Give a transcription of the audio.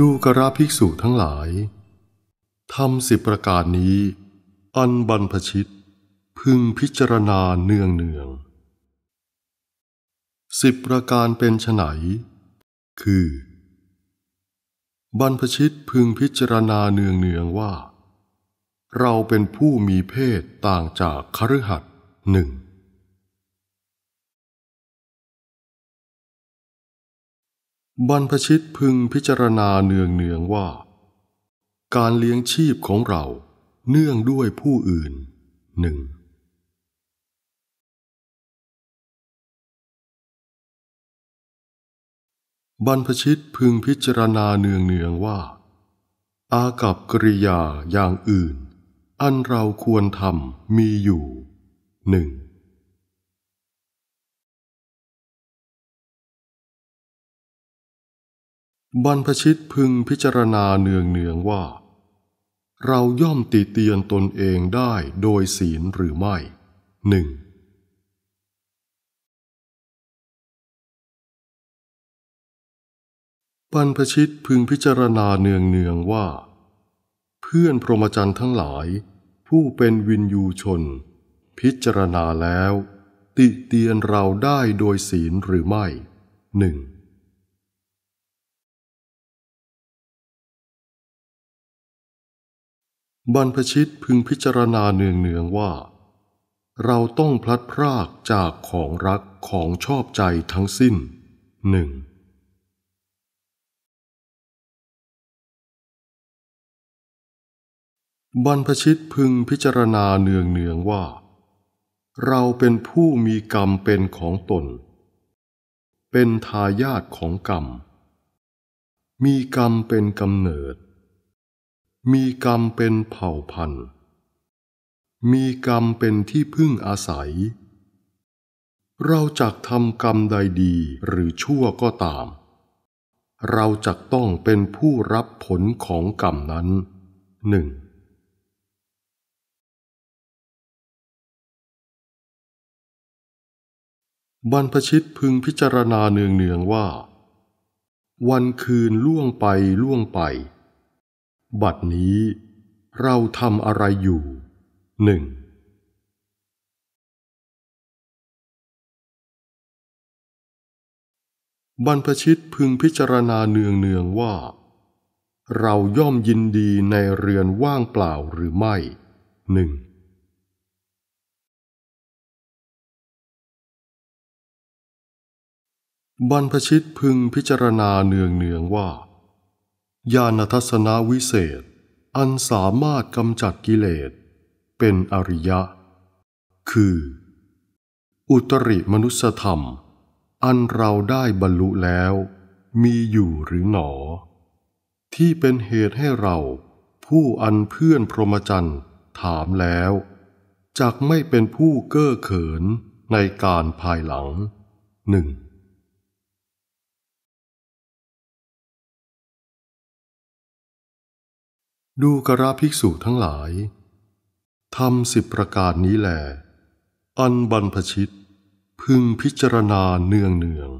ดูกระภิกษุทั้งหลายทำสิบประการนี้ อันบรรพชิต พึงพิจารณาเนืองเนือง สิบประการเป็นไฉนคือ บรรพชิตพึงพิจารณาเนืองเนืองว่า เราเป็นผู้มีเพศต่างจากคฤหัสถ์หนึ่งบรรพชิตพึงพิจารณาเนืองเนืองว่า การเลี้ยงชีพของเราเนื่องด้วยผู้อื่นหนึ่งบรรพชิตพึงพิจารณาเนืองเนืองว่า อากับกริยาอย่างอื่น อันเราควรทำมีอยู่หนึ่งบรรพชิตพึงพิจารณาเนืองเนืองว่า เราย่อมติเตียนตนเองได้โดยศีลหรือไม่ หนึ่ง บรรพชิตพึงพิจารณาเนืองเนืองว่า เพื่อนพรหมจรรย์ทั้งหลาย ผู้เป็นวินยูชน พิจารณาแล้ว ติเตียนเราได้โดยศีลหรือไม่ หนึ่งบรรพชิตพึงพิจารณาเนืองเนืองว่า เราต้องพลัดพรากจากของรักของชอบใจทั้งสิ้น หนึ่ง บรรพชิตพึงพิจารณาเนืองเนืองว่า เราเป็นผู้มีกรรมเป็นของตน เป็นทายาทของกรรม มีกรรมเป็นกำเนิดมีกรรมเป็นเผ่าพันธุ์ มีกรรมเป็นที่พึ่งอาศัย เราจักทำกรรมใดดีหรือชั่วก็ตาม เราจักต้องเป็นผู้รับผลของกรรมนั้น หนึ่ง บรรพชิตพึงพิจารณาเนืองๆว่า วันคืนล่วงไปล่วงไปบัดนี้เราทำอะไรอยู่หนึ่งบรรพชิตพึงพิจารณาเนืองเนืองว่า เราย่อมยินดีในเรือนว่างเปล่าหรือไม่หนึ่งบรรพชิตพึงพิจารณาเนืองเนืองว่าญาณทัศนวิเศษ อันสามารถกำจัดกิเลสเป็นอริยะ คือ อุตริมนุสธรรม อันเราได้บรรลุแล้ว มีอยู่หรือหนอ ที่เป็นเหตุให้เรา ผู้อันเพื่อนพรหมจรรย์ถามแล้วจักไม่เป็นผู้เก้อเขินในการภายหลังหนึ่งดูกราภิกษุทั้งหลายทำสิบประการนี้แหลอันบรรพชิต พึงพิจารณาเนืองเนือง